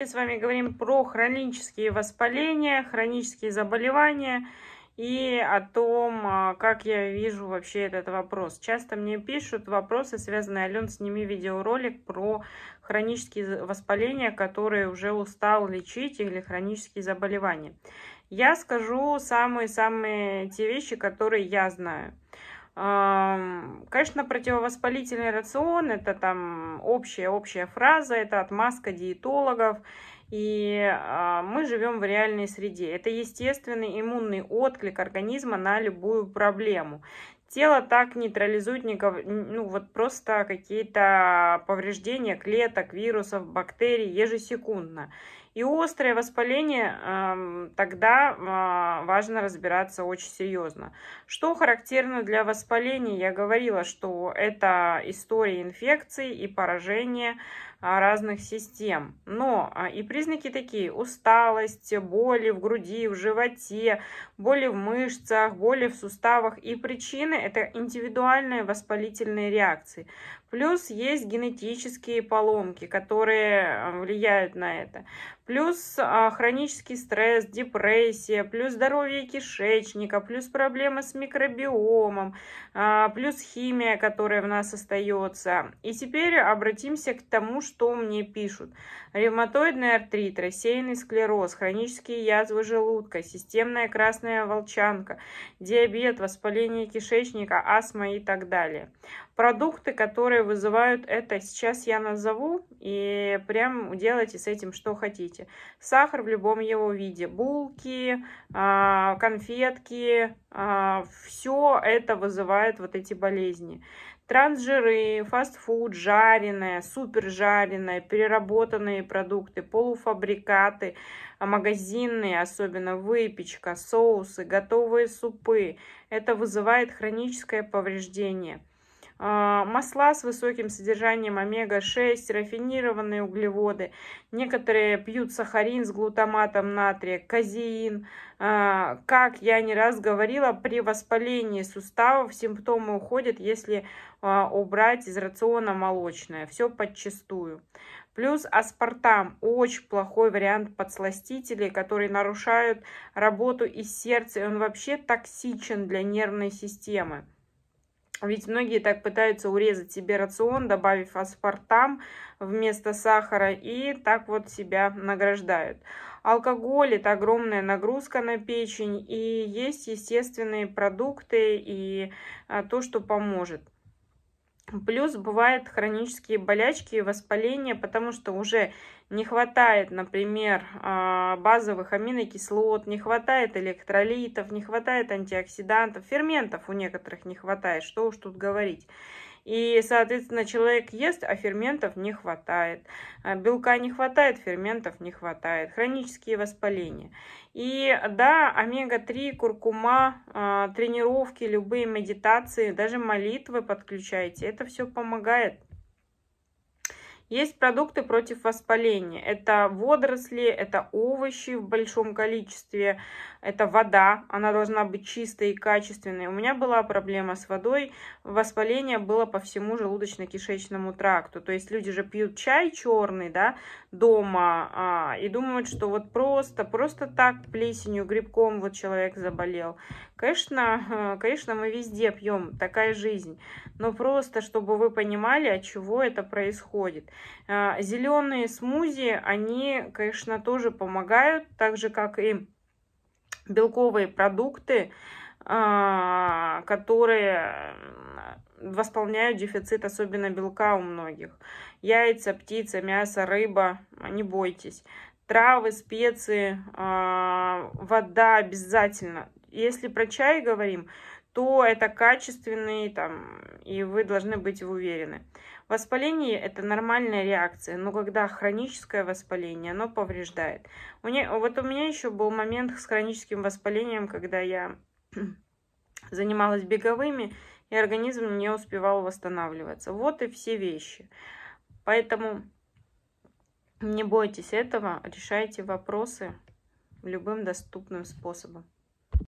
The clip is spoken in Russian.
с вами говорим про хронические воспаления, хронические заболевания и о том, а, как я вижу вообще этот вопрос. Часто мне пишут вопросы, связанные, Ален, сними видеоролик про хронические воспаления, которые уже устал лечить или хронические заболевания. Я скажу самые-самые те вещи, которые я знаю. Конечно, противовоспалительный рацион – это там общая-общая фраза, это отмазка диетологов. И а, мы живем в реальной среде. Это естественный иммунный отклик организма на любую проблему. Тело так нейтрализует никого, ну вот просто какие-то повреждения клеток, вирусов, бактерий ежесекундно. И острое воспаление эм, тогда а, важно разбираться очень серьезно. Что характерно для воспаления? Я говорила, что это история инфекций и поражение а, разных систем. Но и при Признаки такие. Усталость, боли в груди, в животе, боли в мышцах, боли в суставах. И причины – это индивидуальные воспалительные реакции. Плюс есть генетические поломки, которые э, влияют на это. Плюс а, хронический стресс, депрессия, плюс здоровье кишечника, плюс проблемы с микробиомом, а, плюс химия, которая в нас остается. И теперь обратимся к тому, что мне пишут. Ревматоидный артрит, рассеянный склероз, хронические язвы желудка, системная красная волчанка, диабет, воспаление кишечника, астма и так далее продукты, которые вызывают это. Сейчас я назову, и прям делайте с этим что хотите. Сахар в любом его виде. Булки, а, конфетки, а, все это вызывает вот эти болезни. Трансжиры, фастфуд, жареное, супержареное, переработанные продукты, полуфабрикаты, а, магазинные, особенно выпечка, соусы, готовые супы. Это вызывает хроническое повреждение – а, масла с высоким содержанием омега-6, рафинированные углеводы. Некоторые пьют сахарин с глутаматом натрия, казеин. А, как я не раз говорила, при воспалении суставов симптомы уходят, если а, убрать из рациона молочное. Все подчистую. Плюс аспартам – очень плохой вариант подсластителей, которые нарушают работу и сердца, он вообще токсичен для нервной системы. А ведь многие так пытаются урезать себе рацион, добавив аспартам вместо сахара, и так вот себя награждают. Алкоголь – это огромная нагрузка на печень, и есть естественные продукты и а, то, что поможет – Плюс бывают хронические болячки и воспаления, потому что уже не хватает, например, а, базовых аминокислот, не хватает электролитов, не хватает антиоксидантов, ферментов у некоторых не хватает, что уж тут говорить. И, соответственно, человек ест, а ферментов не хватает. А, белка не хватает, ферментов не хватает. Хронические воспаления. И да, омега-3, куркума, а, тренировки, любые медитации, даже молитвы подключайте. Это все помогает. Есть продукты против воспаления. Это водоросли, это овощи в большом количестве, это вода. Она должна быть чистой и качественной. У меня была проблема с водой. Воспаление было по всему желудочно-кишечному тракту. То есть люди же пьют чай черный, да, дома а, и думают, что вот просто, просто так плесенью, грибком вот человек заболел. Конечно, конечно, мы везде пьем, такая жизнь. Но просто, чтобы вы понимали, от чего это происходит. А, Зеленые смузи, они, конечно, тоже помогают, так же, как и белковые продукты, а, которые восполняют дефицит, особенно белка у многих. Яйца, птица, мясо, рыба, а, не бойтесь. Травы, специи, вода обязательно. Если про чай говорим, то это качественный там, и вы должны быть уверены. Воспаление – это нормальная реакция, но когда хроническое воспаление, оно повреждает. У меня, вот у меня еще был момент с хроническим воспалением, когда я занималась беговыми, и организм не успевал восстанавливаться. Вот и все вещи. Поэтому не бойтесь этого, решайте вопросы любым доступным способом.